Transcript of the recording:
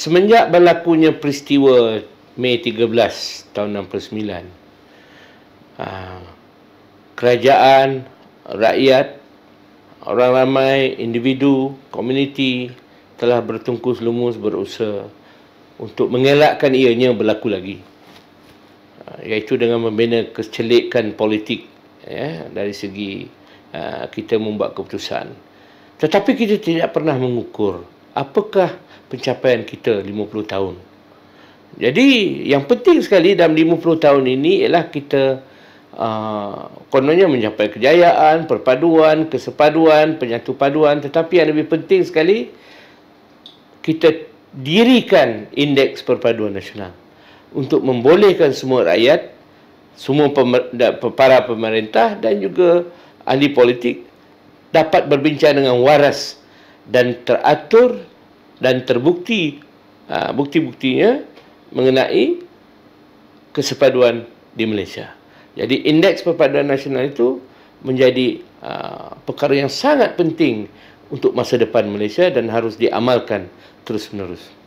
Semenjak berlakunya peristiwa Mei 13 tahun 69, ah, kerajaan, rakyat, orang ramai, individu, komuniti telah bertungkus lumus berusaha untuk mengelakkan ianya berlaku lagi. Ah, iaitu dengan membina kecelikan politik ya, dari segi ah, kita membuat keputusan. Tetapi kita tidak pernah mengukur apakah pencapaian kita 50 tahun. Jadi yang penting sekali dalam 50 tahun ini ialah kita uh, kononnya mencapai kejayaan, perpaduan, kesepaduan, penyatu paduan tetapi yang lebih penting sekali kita dirikan indeks perpaduan nasional untuk membolehkan semua rakyat, semua pemer- para pemerintah dan juga ahli politik dapat berbincang dengan waras dan teratur dan terbukti ha, bukti-buktinya mengenai kesepaduan di Malaysia. Jadi indeks perpaduan nasional itu menjadi ha, perkara yang sangat penting untuk masa depan Malaysia dan harus diamalkan terus-menerus.